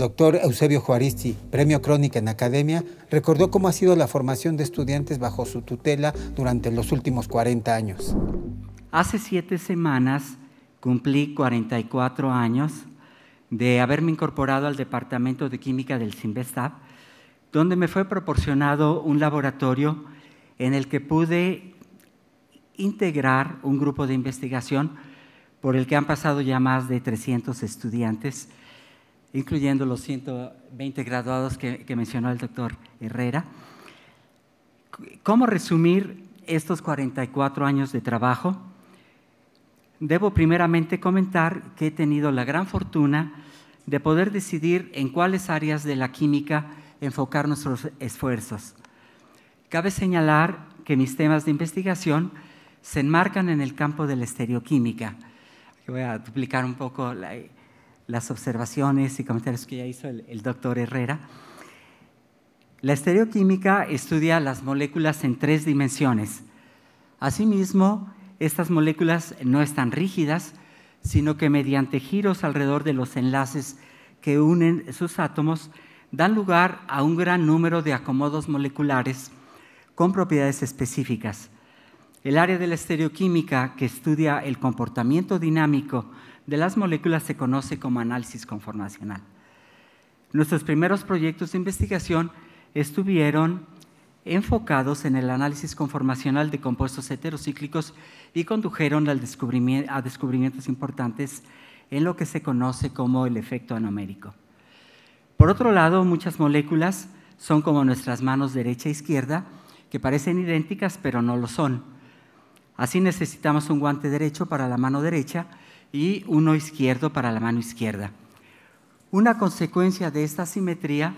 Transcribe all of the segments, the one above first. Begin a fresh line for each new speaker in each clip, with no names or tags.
doctor Eusebio Juaristi, Premio Crónica en Academia, recordó cómo ha sido la formación de estudiantes bajo su tutela durante los últimos 40 años. Hace siete semanas cumplí 44 años de haberme incorporado al Departamento de Química del CIMBESTAB, donde me fue proporcionado un laboratorio en el que pude integrar un grupo de investigación por el que han pasado ya más de 300 estudiantes incluyendo los 120 graduados que, mencionó el doctor Herrera. ¿Cómo resumir estos 44 años de trabajo? Debo primeramente comentar que he tenido la gran fortuna de poder decidir en cuáles áreas de la química enfocar nuestros esfuerzos. Cabe señalar que mis temas de investigación se enmarcan en el campo de la estereoquímica. Voy a duplicar un poco la, las observaciones y comentarios que ya hizo el, doctor Herrera. La estereoquímica estudia las moléculas en tres dimensiones. Asimismo, estas moléculas no están rígidas, sino que mediante giros alrededor de los enlaces que unen sus átomos, dan lugar a un gran número de acomodos moleculares con propiedades específicas el área de la estereoquímica que estudia el comportamiento dinámico de las moléculas se conoce como análisis conformacional. Nuestros primeros proyectos de investigación estuvieron enfocados en el análisis conformacional de compuestos heterocíclicos y condujeron a descubrimientos importantes en lo que se conoce como el efecto anomérico. Por otro lado, muchas moléculas son como nuestras manos derecha e izquierda, que parecen idénticas pero no lo son Así necesitamos un guante derecho para la mano derecha y uno izquierdo para la mano izquierda. Una consecuencia de esta simetría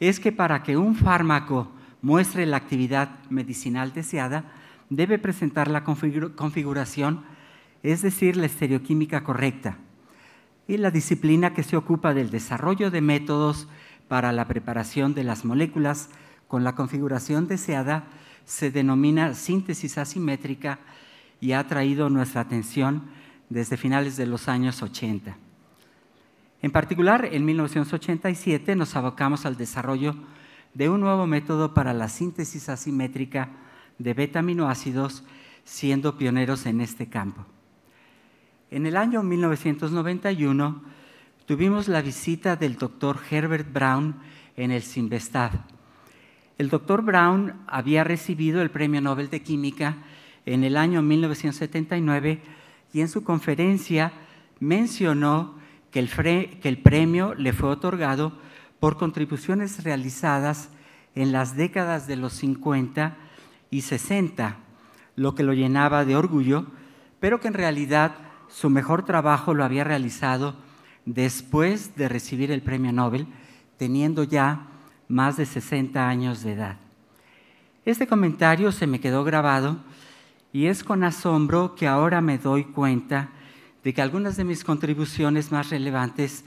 es que para que un fármaco muestre la actividad medicinal deseada, debe presentar la configuración, es decir, la estereoquímica correcta. Y la disciplina que se ocupa del desarrollo de métodos para la preparación de las moléculas con la configuración deseada se denomina síntesis asimétrica y ha atraído nuestra atención desde finales de los años 80. En particular, en 1987 nos abocamos al desarrollo de un nuevo método para la síntesis asimétrica de beta-aminoácidos, siendo pioneros en este campo. En el año 1991 tuvimos la visita del doctor Herbert Brown en el Sinvestad, el doctor Brown había recibido el Premio Nobel de Química en el año 1979 y en su conferencia mencionó que el, que el premio le fue otorgado por contribuciones realizadas en las décadas de los 50 y 60, lo que lo llenaba de orgullo, pero que en realidad su mejor trabajo lo había realizado después de recibir el premio Nobel, teniendo ya más de 60 años de edad. Este comentario se me quedó grabado y es con asombro que ahora me doy cuenta de que algunas de mis contribuciones más relevantes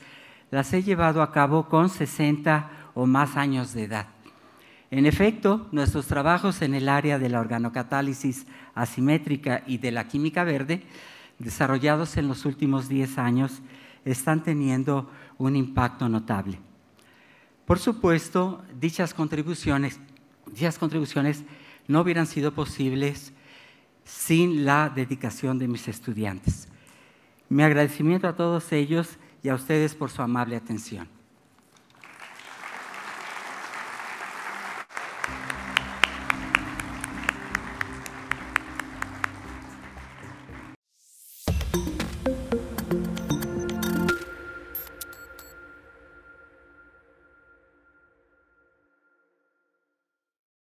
las he llevado a cabo con 60 o más años de edad. En efecto, nuestros trabajos en el área de la organocatálisis asimétrica y de la química verde, desarrollados en los últimos 10 años, están teniendo un impacto notable. Por supuesto, dichas contribuciones, no hubieran sido posibles sin la dedicación de mis estudiantes. Mi agradecimiento a todos ellos y a ustedes por su amable atención.